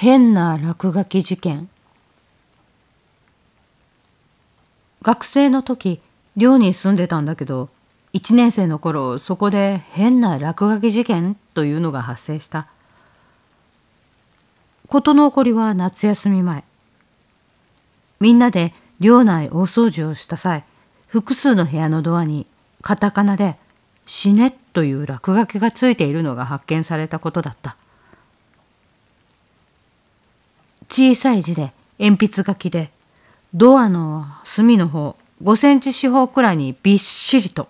変な落書き事件学生の時寮に住んでたんだけど1年生の頃そこで変な落書き事件というのが発生した事の起こりは夏休み前みんなで寮内大掃除をした際複数の部屋のドアにカタカナで「死ね」という落書きがついているのが発見されたことだった小さい字で、鉛筆書きで、ドアの隅の方、5センチ四方くらいにびっしりと。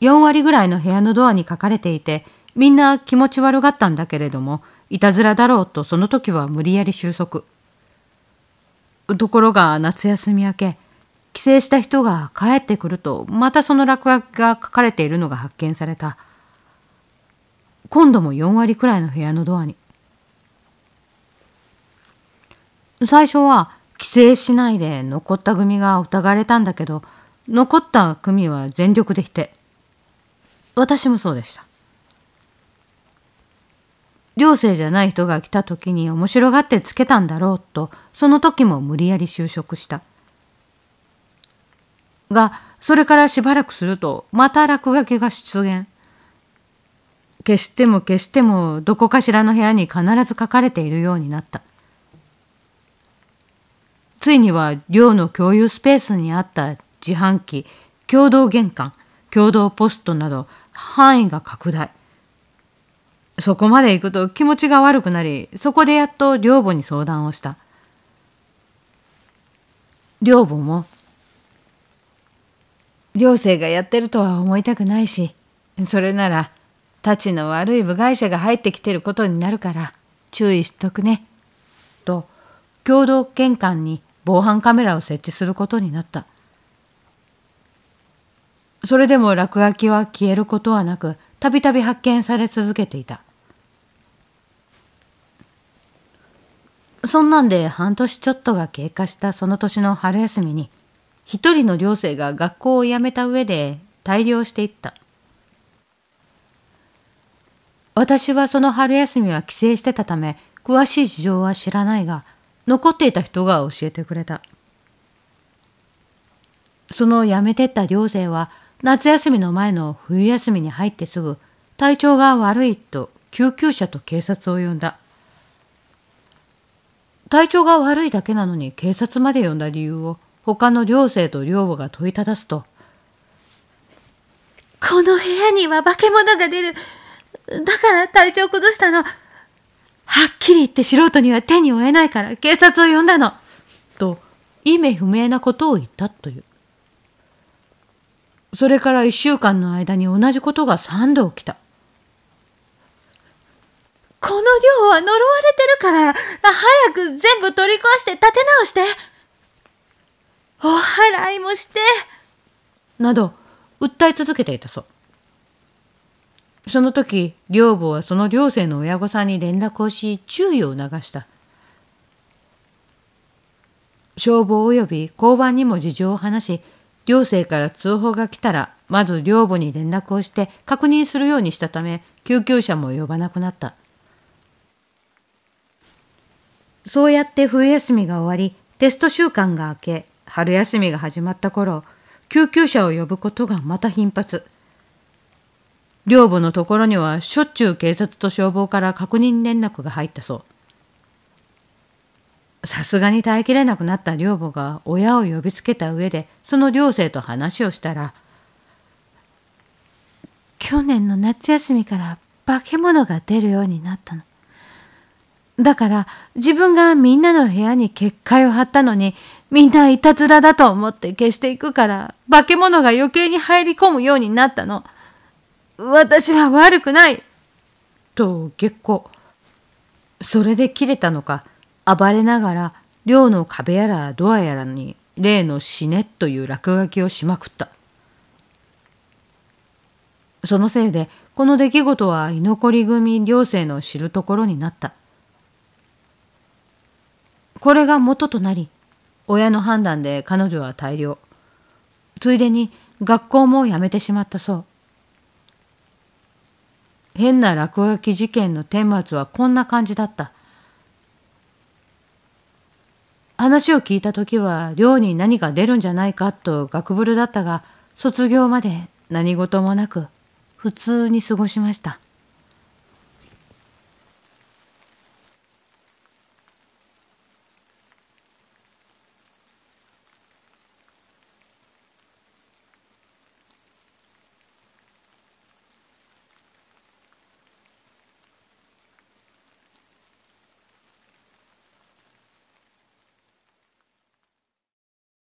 4割ぐらいの部屋のドアに書かれていて、みんな気持ち悪がったんだけれども、いたずらだろうとその時は無理やり収束。ところが夏休み明け、帰省した人が帰ってくると、またその落書きが書かれているのが発見された。今度も4割くらいの部屋のドアに。最初は帰省しないで残った組が疑われたんだけど、残った組は全力で否定。私もそうでした。寮生じゃない人が来た時に面白がってつけたんだろうと、その時も無理やり就職した。が、それからしばらくすると、また落書きが出現。消しても消しても、どこかしらの部屋に必ず書かれているようになった。ついには寮の共有スペースにあった自販機、共同玄関、共同ポストなど範囲が拡大。そこまで行くと気持ちが悪くなり、そこでやっと寮母に相談をした。寮母も、寮生がやってるとは思いたくないし、それなら、たちの悪い部外者が入ってきてることになるから、注意しとくね。と、共同玄関に防犯カメラを設置することになった。それでも落書きは消えることはなく、たびたび発見され続けていた。そんなんで半年ちょっとが経過したその年の春休みに、一人の寮生が学校を辞めた上で大量していった。私はその春休みは帰省してたため、詳しい事情は知らないが、残っていた人が教えてくれた。その辞めてった寮生は夏休みの前の冬休みに入ってすぐ体調が悪いと救急車と警察を呼んだ。体調が悪いだけなのに警察まで呼んだ理由を他の寮生と寮母が問いただすと、この部屋には化け物が出る。だから体調崩したの。はっきり言って素人には手に負えないから警察を呼んだのと意味不明なことを言ったという。それから一週間の間に同じことが三度起きた。この寮は呪われてるから、早く全部取り壊して立て直して。お払いもして。など、訴え続けていたそう。その時、寮母はその寮生の親御さんに連絡をし、注意を促した。消防及び交番にも事情を話し、寮生から通報が来たら、まず寮母に連絡をして確認するようにしたため、救急車も呼ばなくなった。そうやって冬休みが終わり、テスト週間が明け、春休みが始まった頃、救急車を呼ぶことがまた頻発。寮母のところにはしょっちゅう警察と消防から確認連絡が入ったそう。さすがに耐えきれなくなった寮母が親を呼びつけた上でその寮生と話をしたら去年の夏休みから化け物が出るようになったの。だから自分がみんなの部屋に結界を張ったのにみんないたずらだと思って消していくから化け物が余計に入り込むようになったの。私は悪くないと結構。それで切れたのか、暴れながら寮の壁やらドアやらに例の死ねという落書きをしまくった。そのせいで、この出来事は居残り組寮生の知るところになった。これが元となり、親の判断で彼女は大量。ついでに学校も辞めてしまったそう。変な落書き事件の顛末はこんな感じだった。話を聞いた時は寮に何か出るんじゃないかと学ぶるだったが卒業まで何事もなく普通に過ごしました。